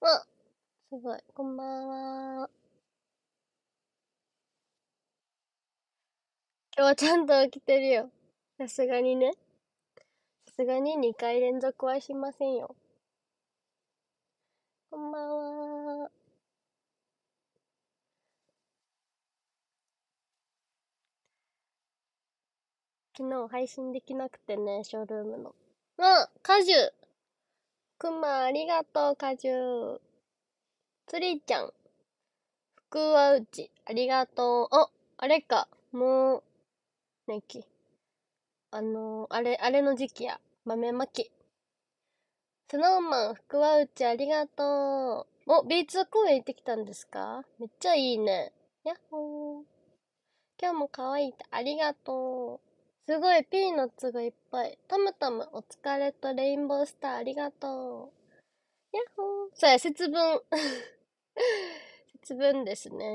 わすごい。こんばんは。今日はちゃんと起きてるよ。さすがにね。さすがに2回連続はしませんよ。こんばんは。昨日配信できなくてね、ショールームの。うん果樹くまありがとう、果汁。つりちゃん。福はうち、ありがとう。あ、あれか。もう、ねき。あのー、あれ、あれの時期や。豆まき。スノーマン、福はうち、ありがとう。お、ビーツ公園行ってきたんですかめっちゃいいね。やっほー。今日も可愛いって、ありがとう。すごい、ピーナッツがいっぱい。タムタム、お疲れとレインボースター、ありがとう。やっほー。そや、節分。節分ですね。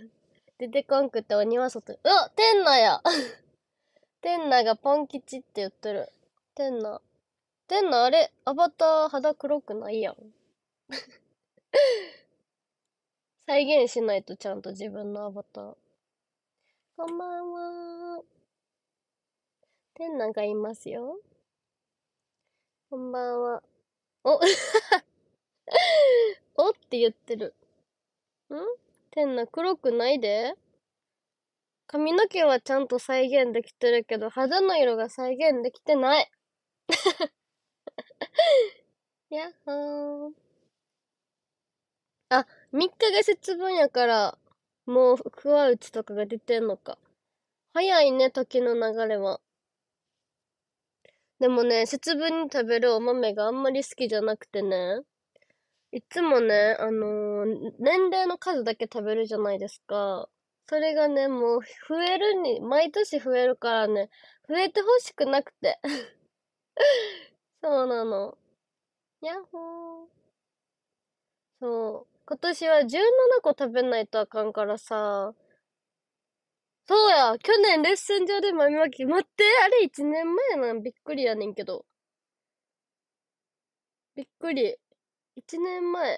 出てこんくてお庭外。うわ天那や 天那がポン吉って言ってる。天那。天那あれアバター肌黒くないやん。再現しないとちゃんと自分のアバター。こんばんはテンナがいますよ。こんばんは。お おって言ってる。んてんな、黒くないで髪の毛はちゃんと再現できてるけど、肌の色が再現できてない。やっほー。あ、3日が節分やから、もう、不わうちとかが出てんのか。早いね、時の流れは。でもね、節分に食べるお豆があんまり好きじゃなくてね、いつもね、あのー、年齢の数だけ食べるじゃないですか。それがね、もう増えるに、毎年増えるからね、増えてほしくなくて。そうなの。やっほー。そう。今年は17個食べないとあかんからさ、そうや、去年レッスン上で豆まき、待って、あれ1年前なんびっくりやねんけど。びっくり。1年前。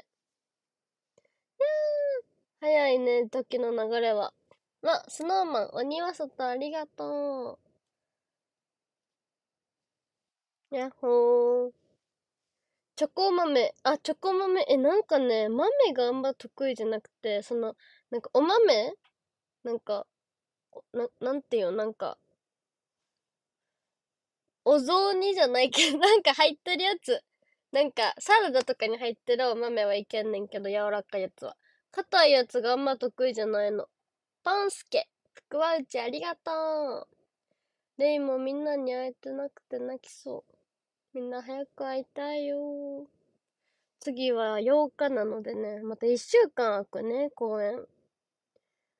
やー、早いね、時の流れは。ま、スノーマン、鬼は外ありがとう。やっほー。チョコ豆、あ、チョコ豆、え、なんかね、豆があんま得意じゃなくて、その、なんかお豆なんか、な、なんていうなんか、お雑煮じゃないけど、なんか入ってるやつ。なんか、サラダとかに入ってるお豆はいけんねんけど、柔らかいやつは。硬いやつがあんま得意じゃないの。パンスケ、福は内ありがとう。レイもみんなに会えてなくて泣きそう。みんな早く会いたいよ。次は8日なのでね、また1週間空くね、公演。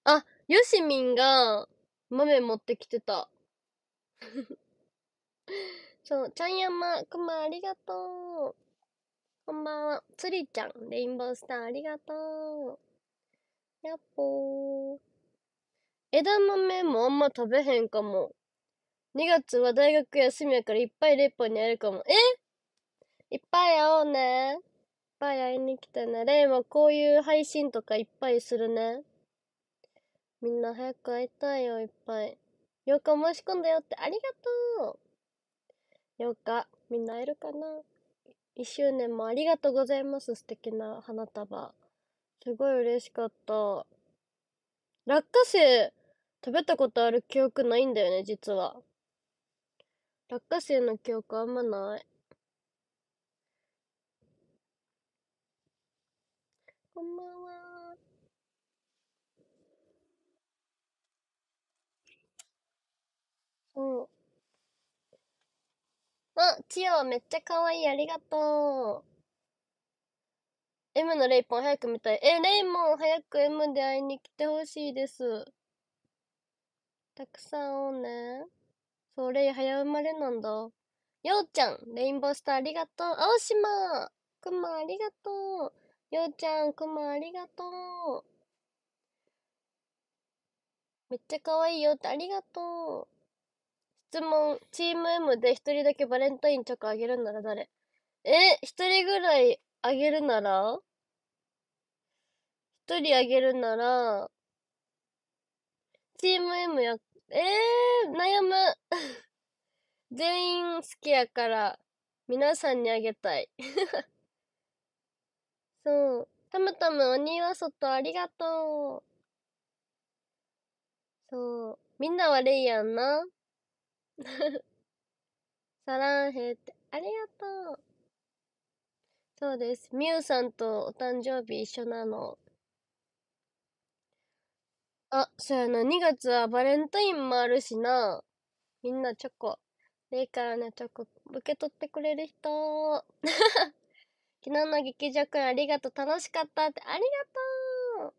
あ、よしみんが豆持ってきてた。そう、ちゃんやま、くまありがとう。こんばんは。つりちゃん、レインボースターありがとう。やっぽー。枝豆もあんま食べへんかも。2月は大学休みやからいっぱいレッポに会えるかも。えいっぱい会おうね。いっぱい会いに来てね。レイはこういう配信とかいっぱいするね。みんな早く会いたいよ、いっぱい。よ日申し込んだよってありがとうよ日、みんな会えるかな ?1 周年もありがとうございます、素敵な花束。すごい嬉しかった。落花生、食べたことある記憶ないんだよね、実は。落花生の記憶あんまない。こんばんは。うん。あ、チオ、めっちゃ可愛い、ありがとう。M のレイポン早く見たい。え、レイモン早く M で会いに来てほしいです。たくさんおうね。そう、レイ早生まれなんだ。ようちゃん、レインボースターありがとう。青島くまありがとう。ようちゃん、くまありがとう。めっちゃ可愛いよってありがとう。質問。チーム M で一人だけバレンタインチョコあげるなら誰え、一人ぐらいあげるなら一人あげるなら、チーム M や、えー、悩む。全員好きやから、皆さんにあげたい。そう。たむたむわそ外ありがとう。そう。みんな悪いやんな。サランヘって、ありがとう。そうです。ミュウさんとお誕生日一緒なの。あ、そうやな。2月はバレンタインもあるしな。みんなチョコ。レイからのチョコ、受け取ってくれる人。昨日の劇場くんありがとう。楽しかったって。ありがとう。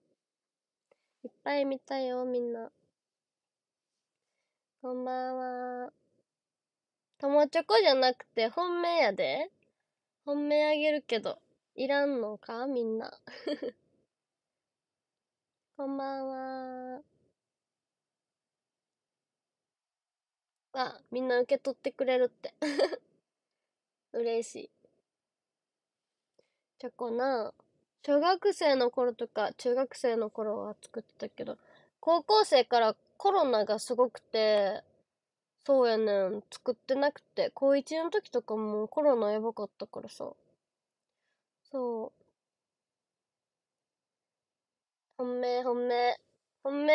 いっぱい見たよ、みんな。こんばんは。友チョコじゃなくて本命やで。本命あげるけど、いらんのかみんな。こんばんは。あ、みんな受け取ってくれるって。嬉しい。チョコな、小学生の頃とか中学生の頃は作ってたけど、高校生からコロナがすごくて、そうやねん、作ってなくて、高1の時とかもコロナやばかったからさ。そう。本命、本命。本命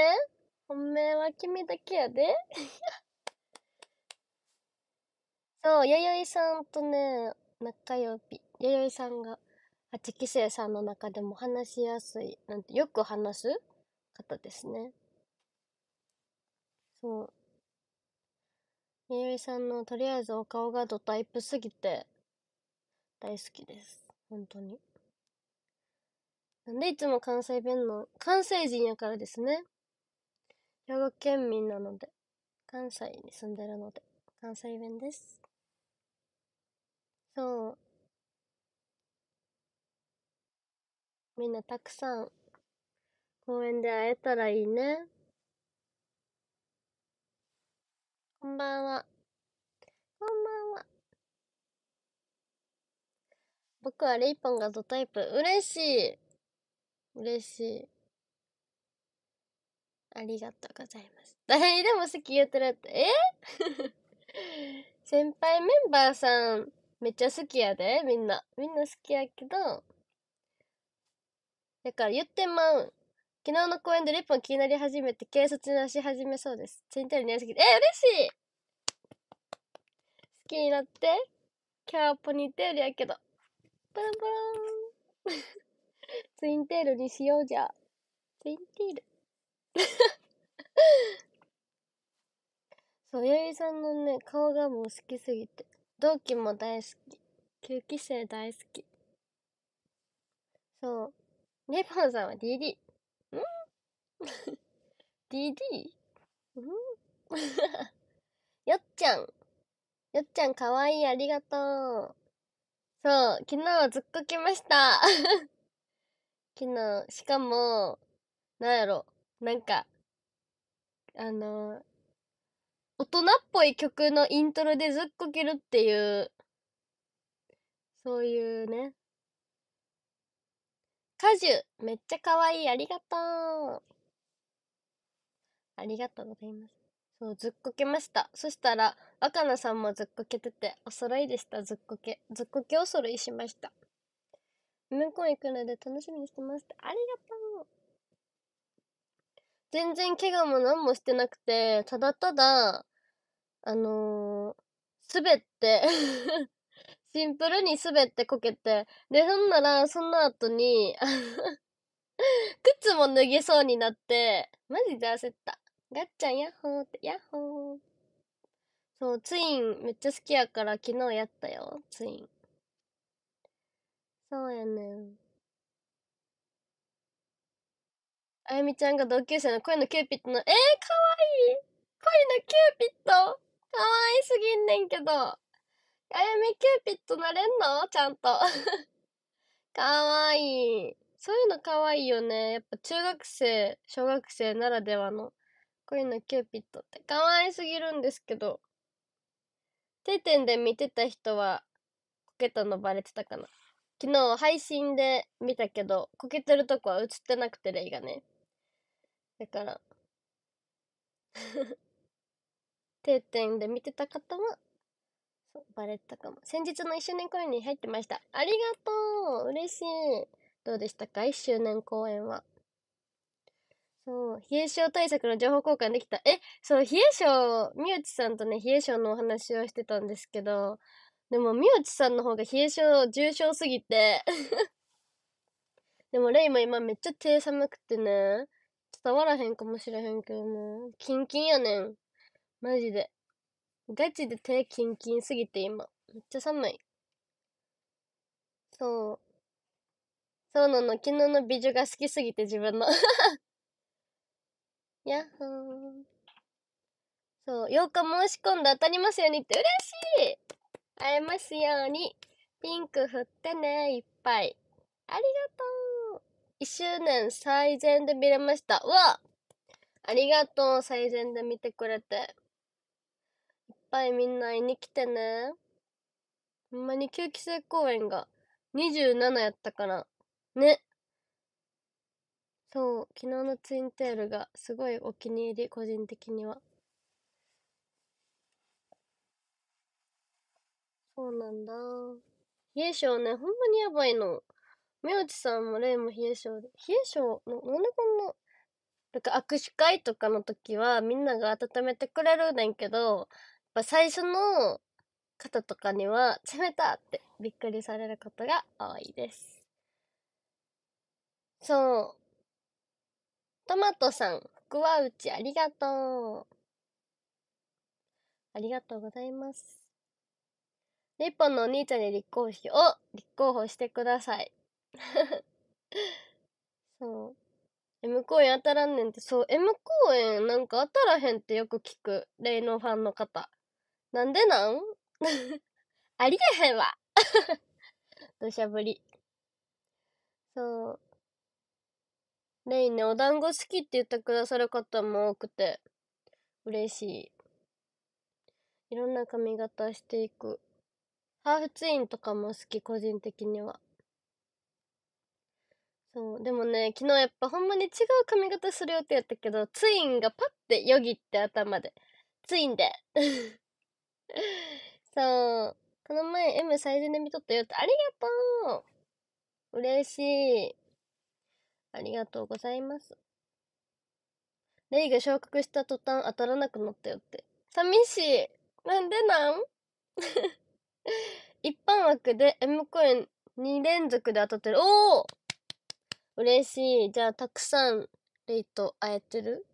本命は君だけやで。そう、弥生さんとね、仲良や弥生さんが、8期生さんの中でも話しやすい、なんて、よく話す方ですね。そう。みゆいさんのとりあえずお顔がドタイプすぎて大好きです。本当に。なんでいつも関西弁の、関西人やからですね。兵庫県民なので、関西に住んでるので、関西弁です。そう。みんなたくさん公園で会えたらいいね。こんばんは。こんばんは。僕はレイポンがドタイプ。嬉しい。嬉しい。ありがとうございます。誰にでも好き言ってるって。え 先輩メンバーさん、めっちゃ好きやで、みんな。みんな好きやけど。だから言ってまう。昨日の公演でレポン気になり始めて察になし始めそうです。ツインテール似合いすぎて。え、嬉しい好きになって、キャはポニーテールやけど。パランパラン。ツインテールにしようじゃ。ツインテール。そう、やゆさんのね、顔がもう好きすぎて。同期も大好き。吸気性大好き。そう。レポンさんは DD。DD? うん よっちゃん。よっちゃんかわいい、ありがとう。そう、昨日ずっこきました。昨日、しかも、なんやろ、なんか、あのー、大人っぽい曲のイントロでずっこけるっていう、そういうね。果樹、めっちゃかわいい、ありがとう。ありがとうございます。そう、ずっこけました。そしたら、若菜さんもずっこけてて、お揃いでした、ずっこけ。ずっこけお揃いしました。向こう行くので楽しみにしてますっありがとう全然怪我も何もしてなくて、ただただ、あのー、滑って シンプルに滑ってこけて、で、そんなら、その後に 靴も脱げそうになって、マジで焦った。ガッちゃんヤッホーって、ヤッホー。そう、ツインめっちゃ好きやから昨日やったよ、ツイン。そうやねん。あやみちゃんが同級生の恋のキューピッドの、えー、かわいい恋のキューピッドかわいすぎんねんけど。あやみキューピッドなれんのちゃんと。かわいい。そういうのかわいいよね。やっぱ中学生、小学生ならではの。恋のキューピットって可愛すぎるんですけど定点で見てた人はこけたのバレてたかな昨日配信で見たけどこけてるとこは映ってなくてレイがねだから 定点で見てた方はバレたかも先日の1周年公演に入ってましたありがとう嬉しいどうでしたか1周年公演はそう、冷え性対策の情報交換できた。え、そう、冷え性、みうちさんとね、冷え性のお話をしてたんですけど、でも、みうちさんの方が冷え性重症すぎて。でも、レイも今めっちゃ手寒くてね、伝わらへんかもしれへんけどね、キンキンやねん。マジで。ガチで手キンキンすぎて今。めっちゃ寒い。そう。そうなの、昨日の美女が好きすぎて自分のやっほー。そう、8日申し込んで当たりますようにって嬉しい会えますように。ピンク振ってね、いっぱい。ありがとう !1 周年最善で見れました。うわありがとう、最善で見てくれて。いっぱいみんな会いに来てね。ほんまに吸気性公演が27やったから。ね。そう、昨日のツインテールがすごいお気に入り、個人的には。そうなんだ。冷え性ね、ほんまにやばいの。明治さんもレイも冷え性で。冷え性の、なんでこんな、なんか握手会とかの時はみんなが温めてくれるねんけど、やっぱ最初の方とかには、冷たってびっくりされることが多いです。そう。トマトさん、福は内、ありがとう。ありがとうございます。日本のお兄ちゃんに立候補をお立候補してください。そう。M 公演当たらんねんって、そう、M 公演なんか当たらへんってよく聞く。霊能ファンの方。なんでなん ありえへんわ。土砂降り。そう。レイね、お団子好きって言ってくださる方も多くて、嬉しい。いろんな髪型していく。ハーフツインとかも好き、個人的には。そう、でもね、昨日やっぱほんまに違う髪型する予定やったけど、ツインがパッてよぎって頭で。ツインで。そう。この前 M 最善で見とったよって、ありがとう嬉しい。ありがとうございます。レイが昇格した途端当たらなくなったよって。寂しい。なんでなん 一般枠で M イン2連続で当たってる。おお嬉しい。じゃあ、たくさんレイと会えてる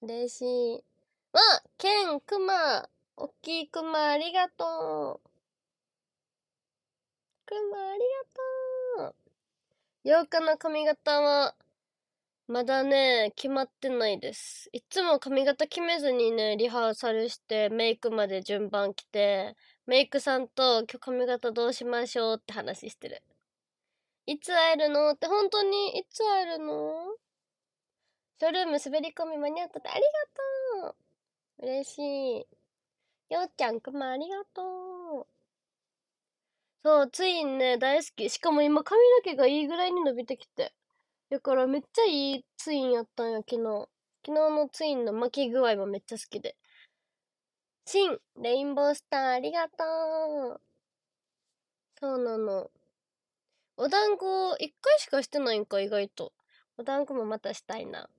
嬉しい。わケン、クマおっきいクマありがとう。クマありがとう。8日の髪型は、まだね、決まってないです。いつも髪型決めずにね、リハーサルして、メイクまで順番来て、メイクさんと今日髪型どうしましょうって話してる。いつ会えるのって本当にいつ会えるのショールーム滑り込み間に合ったってありがとう嬉しい。ようちゃんくまありがとう。そう、ツインね、大好き。しかも今髪の毛がいいぐらいに伸びてきて。だからめっちゃいいツインやったんや、昨日。昨日のツインの巻き具合もめっちゃ好きで。シン、レインボースターありがとう。そうなの。お団子、一回しかしてないんか、意外と。お団子もまたしたいな。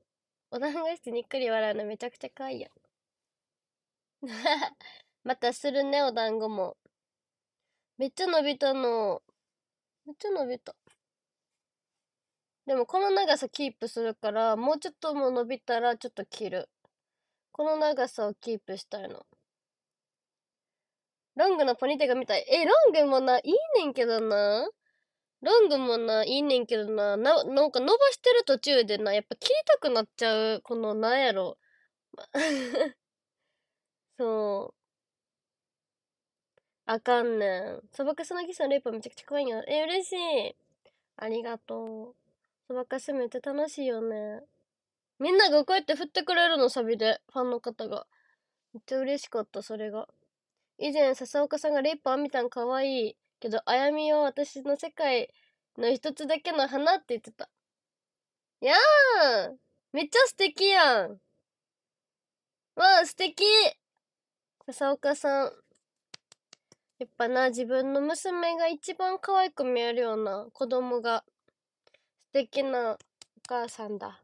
お団子してにっくり笑うのめちゃくちゃ可愛いやん。またするね、お団子も。めっちゃ伸びたの。めっちゃ伸びた。でもこの長さキープするから、もうちょっとも伸びたらちょっと切る。この長さをキープしたいの。ロングのポニテが見たい。え、ロングもな、いいねんけどな。ロングもな、いいねんけどな。な、なんか伸ばしてる途中でな、やっぱ切りたくなっちゃう。この、なんやろ。そう。あかんねん。そばかすのキさん、レイプめちゃくちゃ怖いよ。え、嬉しい。ありがとう。そばかすめっちゃ楽しいよね。みんながこうやって振ってくれるの、サビで。ファンの方が。めっちゃ嬉しかった、それが。以前、笹岡さんがレイプあみたん可愛いけど、あやみは私の世界の一つだけの花って言ってた。やーめっちゃ素敵やんわあ、素敵笹岡さん、やっぱな、自分の娘が一番可愛く見えるような子供が素敵なお母さんだ。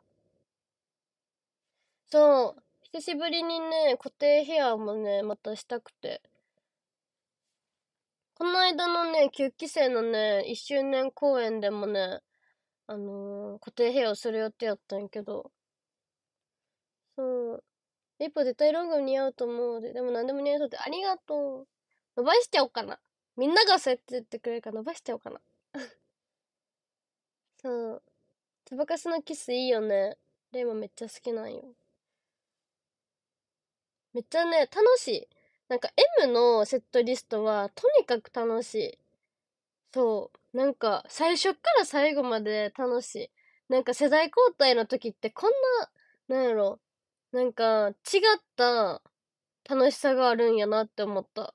そう。久しぶりにね、固定ヘアもね、またしたくて。この間のね、9期生のね、1周年公演でもね、あのー、固定ヘアをする予定やったんやけど。そう。やっぱ絶対ロング似合うと思うで。でも何でも似合いそうで。ありがとう。伸ばしちゃおうかな。みんながそうやって言ってくれるから伸ばしちゃおうかな。そう。タバカスのキスいいよね。レイもめっちゃ好きなんよ。めっちゃね、楽しい。なんか M のセットリストはとにかく楽しい。そう。なんか最初から最後まで楽しい。なんか世代交代の時ってこんな、なんやろ。なんか違った楽しさがあるんやなって思った。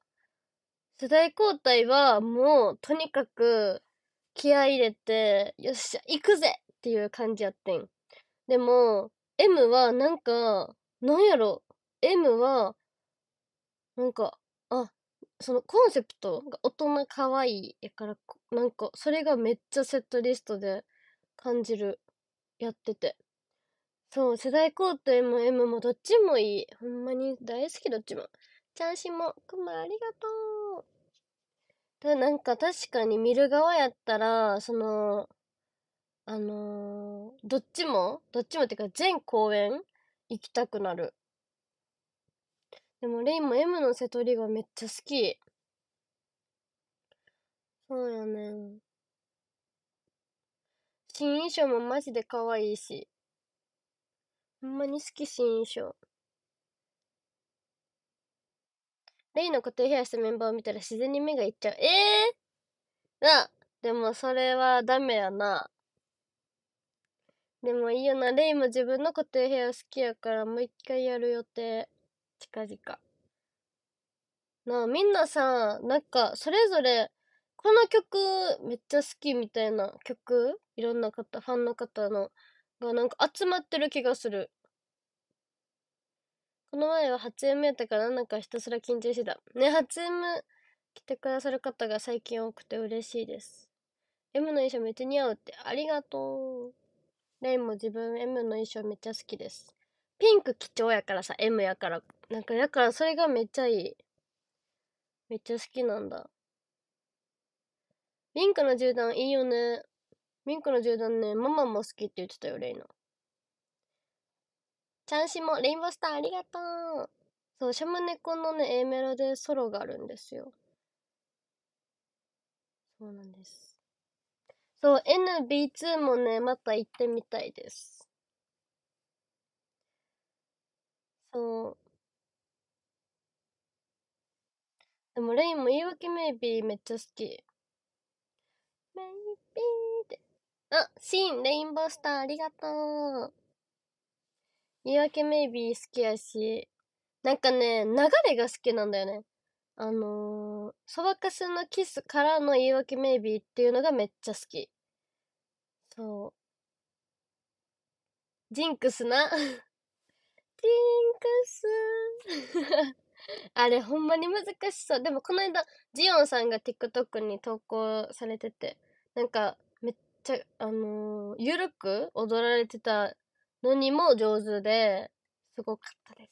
世代交代はもうとにかく気合い入れて、よっしゃ、行くぜっていう感じやってん。でも、M はなんか、なんやろ、M は、なんか、あ、そのコンセプトが大人かわいいやから、なんか、それがめっちゃセットリストで感じる、やってて。そう、世代交代も M もどっちもいい。ほんまに大好きどっちも。チャンシも、くまありがとう。でなんか確かに見る側やったら、その、あのー、どっちも、どっちもっていうか全公演行きたくなる。でもレインも M の瀬戸りがめっちゃ好き。そうやね。新衣装もマジで可愛いし。ほんまに好き新衣装。レイの固定部屋したメンバーを見たら自然に目がいっちゃう。ええー、なでもそれはダメやな。でもいいよな。レイも自分の固定部屋好きやからもう一回やる予定。近々。なあ、みんなさ、なんかそれぞれこの曲めっちゃ好きみたいな曲いろんな方、ファンの方のがなんか集まってる気がする。この前は初夢やったからなんかひたすら緊張してた。ね、初夢来てくださる方が最近多くて嬉しいです。M の衣装めっちゃ似合うって。ありがとう。レイも自分 M の衣装めっちゃ好きです。ピンク貴重やからさ、M やから。なんか、やからそれがめっちゃいい。めっちゃ好きなんだ。ミンクの銃弾いいよね。ミンクの銃弾ね、ママも好きって言ってたよ、レイの。ちゃんしも、レインボースターありがとうそう、シャムネコのね、A メロでソロがあるんですよ。そうなんです。そう、NB2 もね、また行ってみたいです。そう。でも、レインも言い訳メイビーめっちゃ好き。メイビーって。あ、シーン、レインボースターありがとう。言い訳メイビー好きやし、なんかね、流れが好きなんだよね。あのー、そばかすのキスからの言い訳メイビーっていうのがめっちゃ好き。そう。ジンクスな。ジンクス。あれほんまに難しそう。でもこの間、ジオンさんが TikTok に投稿されてて、なんかめっちゃ、あのー、ゆるく踊られてたのにも上手で、すごかったです。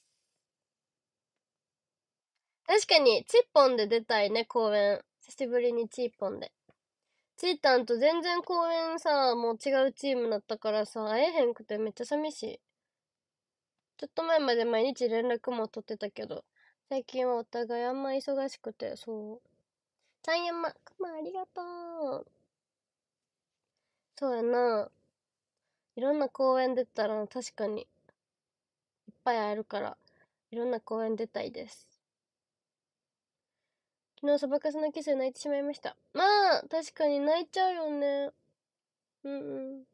確かに、チッポンで出たいね、公演。久しぶりにチーポンで。チータンと全然公演さ、もう違うチームだったからさ、会えへんくてめっちゃ寂しい。ちょっと前まで毎日連絡も取ってたけど、最近はお互いあんま忙しくて、そう。ちゃんやま、くまありがとう。そうやな。いろんな公園出たら確かにいっぱい会えるからいろんな公園出たいです昨日サバカスのキスで泣いてしまいましたまあ確かに泣いちゃうよねうんうん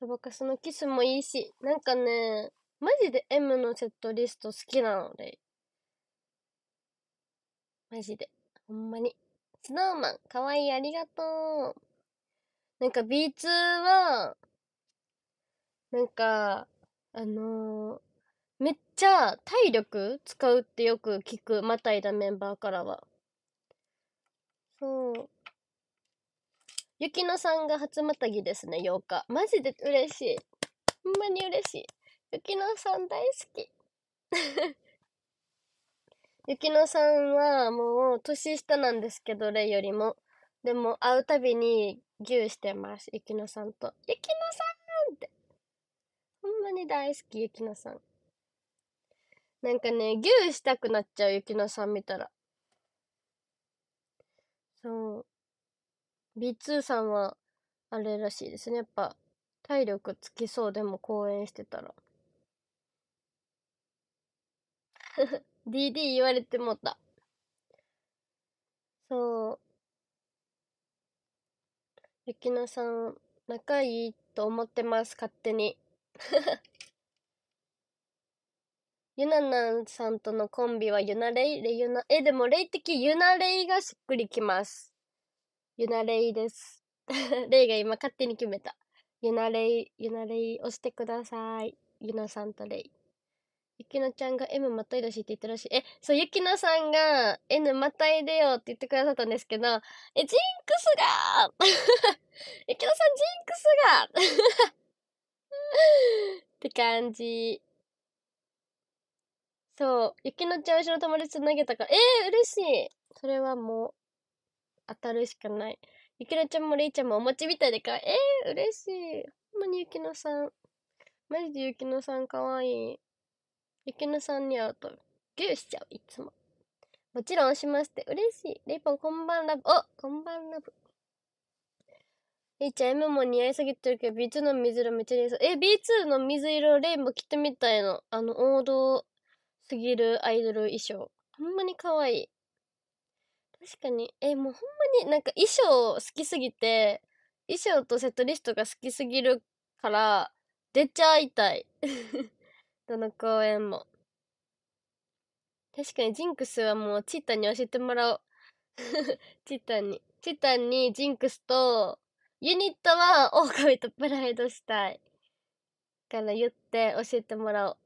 サバカスのキスもいいしなんかねマジで M のセットリスト好きなのでマジでほんまにスノーマンかわいいありがとうなんか B2 は、なんか、あのー、めっちゃ体力使うってよく聞く、またいだメンバーからは。そう。ゆきのさんが初またぎですね、8日。マジで嬉しい。ほんまに嬉しい。ゆきのさん大好き。ゆきのさんはもう年下なんですけど、レイよりも。でも会うたびにぎゅうしてます。ゆきのさんと。ゆきのさんって。ほんまに大好き、ゆきのさん。なんかね、ぎゅうしたくなっちゃう、ゆきのさん見たら。そう。B2 さんは、あれらしいですね。やっぱ、体力つきそうでも公演してたら。DD 言われてもた。そう。ゆきなさん、仲いいと思ってます、勝手に。ゆななさんとのコンビはゆなれいでユナ、え、でも霊的ゆなれいがしっくりきます。ゆなれいです。れ いが今勝手に決めた。ゆなれい、ゆなれい押してください。ゆなさんとれい。ゆきのちゃんが M またいだしって言ったらしい。え、そう、ゆきのさんが N またいでよって言ってくださったんですけど、え、ジンクスがゆきのさんジンクスが って感じ。そう、ゆきのちゃん後ろ友達投げたかえー、嬉しいそれはもう、当たるしかない。ゆきのちゃんもれいちゃんもお餅みたいでかえー、嬉しい。ほんまにゆきのさん。マジでゆきのさんかわいい。ゆきさんに会うと、ギューしちゃう、いつも。もちろんしまして、嬉しい。レイポン、こんばんラブ。おこんばんラブ。えいちゃん、M も似合いすぎてるけど、B2 の水色めっちゃ似合いそう。え、B2 の水色、レイも着てみたいの。あの、王道すぎるアイドル衣装。ほんまに可愛い。確かに。え、もうほんまになんか衣装好きすぎて、衣装とセットリストが好きすぎるから、出ちゃいたい。どの公演も。確かにジンクスはもうチータンに教えてもらおう。チータンに。チータンにジンクスと、ユニットは狼とプライドしたい。から言って教えてもらおう。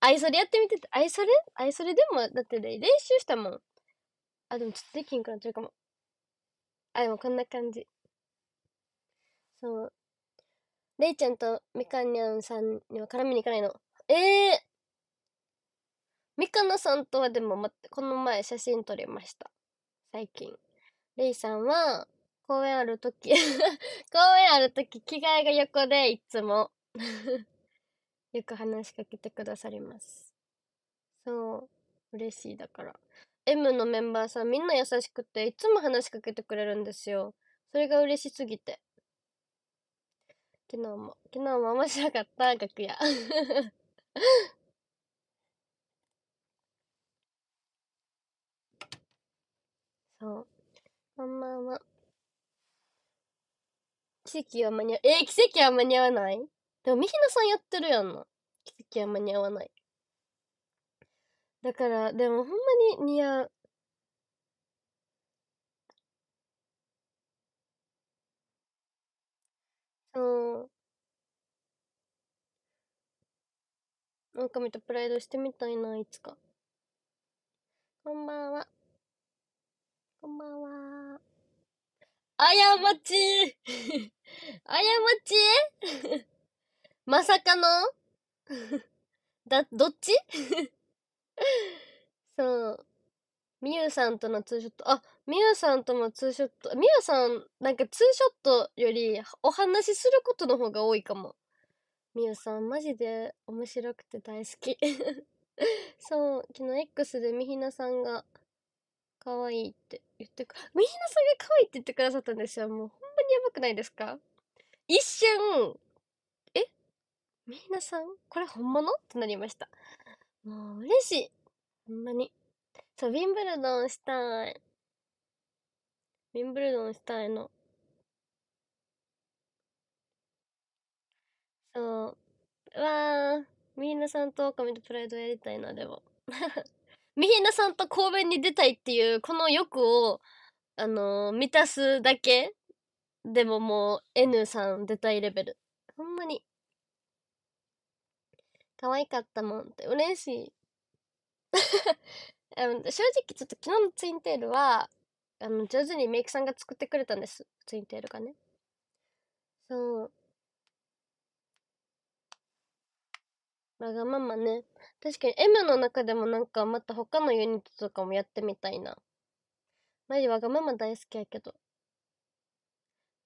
アイソレやってみてて、アイソレアイソレでも、だってね、練習したもん。あ、でもちょっとできんくなっちゃうかも。あ、でもこんな感じ。そう。レイちゃんとみかんにゃんさんには絡みに行かないの。ええー、みかのさんとはでも、待って、この前写真撮りました。最近。レイさんは、公園あるとき 公園あるとき、着替えが横で、いつも よく話しかけてくださります。そう。嬉しいだから。M のメンバーさんみんな優しくて、いつも話しかけてくれるんですよ。それが嬉しすぎて。昨日も、昨日も面白かった、楽屋。そう。こんばんは。奇跡は間に合う。えー、奇跡は間に合わないでも、みひなさんやってるやんな。奇跡は間に合わない。だから、でもほんまに似合う。そう。なんか見たプライドしてみたいな、いつか。こんばんは。こんばんは。あやまち あやまち まさかの だ、どっちそう。みゆさんとのツーショット。あ、みゆさんともツーショット、みゆさん、なんかツーショットよりお話しすることの方が多いかも。みゆさん、マジで面白くて大好き そう、昨日 X でみひなさんが可愛いって言ってく、みひなさんが可愛いって言ってくださったんですよ。もうほんまにやばくないですか一瞬、えみひなさんこれ本物ってなりました。もう嬉しい。ほんまに。そう、ウィンブルドンしたい。ウィンブルドンしたいの。そう。うわー。みんなさんと狼とプライドやりたいな、でも。みひなさんと公弁に出たいっていう、この欲を、あのー、満たすだけでももう N さん出たいレベル。ほんまに。可愛かったもんって嬉しい。正直ちょっと昨日のツインテールは、あの、上手にメイクさんが作ってくれたんです。ツインテールがね。そう。わがままね。確かに M の中でもなんかまた他のユニットとかもやってみたいな。マジわがまま大好きやけど。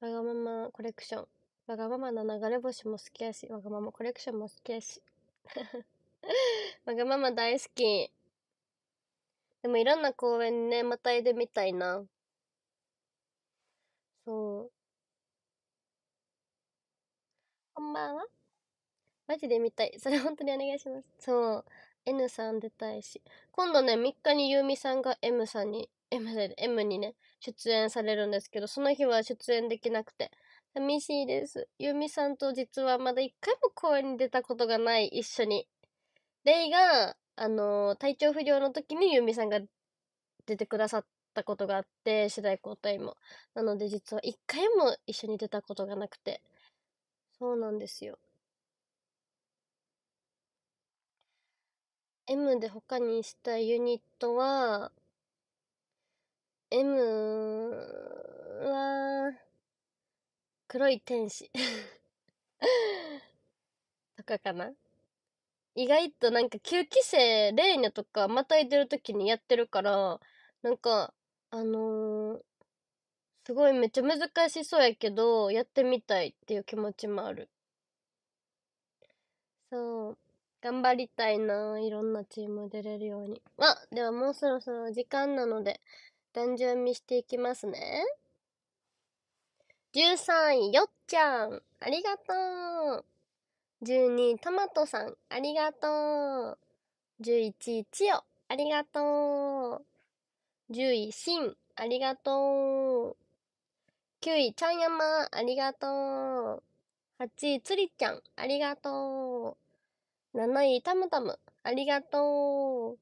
わがままコレクション。わがままの流れ星も好きやし、わがままコレクションも好きやし。わがまま大好き。でもいろんな公園にね、またいでみたいな。そう。こんばんは。マジで見たい。それ本当にお願いします。そう。N さん出たいし。今度ね、3日にゆうみさんが M さんに、M M にね、出演されるんですけど、その日は出演できなくて。寂しいです。ゆうみさんと実はまだ1回も公演に出たことがない、一緒に。レイがあの、体調不良の時にゆみさんが出てくださったことがあって、世代交代も。なので実は一回も一緒に出たことがなくて。そうなんですよ。M で他にしたユニットは、M は、黒い天使とか かな意外となんか9期生レーニャとかまたいでる時にやってるからなんかあのー、すごいめっちゃ難しそうやけどやってみたいっていう気持ちもあるそう頑張りたいないろんなチーム出れるようにあではもうそろそろ時間なので単純見していきますね13位よっちゃんありがとう12、トマトさん、ありがとう。11、チヨ、ありがとう。10位、シン、ありがとう。9位、ちゃんやま、ありがとう。8位、つりちゃん、ありがとう。7位、タムタム、ありがと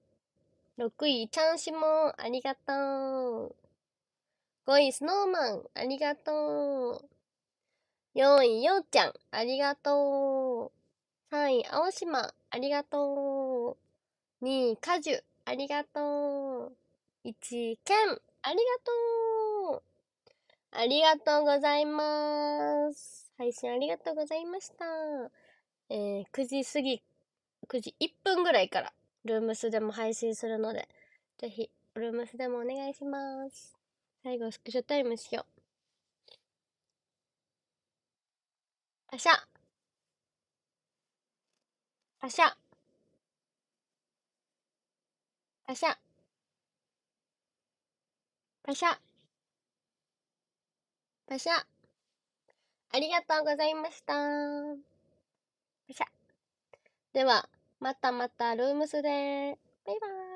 う。6位、ちゃんしも、ありがとう。5位、スノーマン、ありがとう。4位、ようちゃん、ありがとう。3位、青島、ありがとう。2位、果樹、ありがとう。1位、ケン、ありがとう。ありがとうございます。配信ありがとうございました。えー、9時過ぎ、9時1分ぐらいから、ルームスでも配信するので、ぜひ、ルームスでもお願いします。最後、スクショタイムしよう。パシャパシャパシャパシャパシャありがとうございましたパシャではまたまたルームスでバイバーイ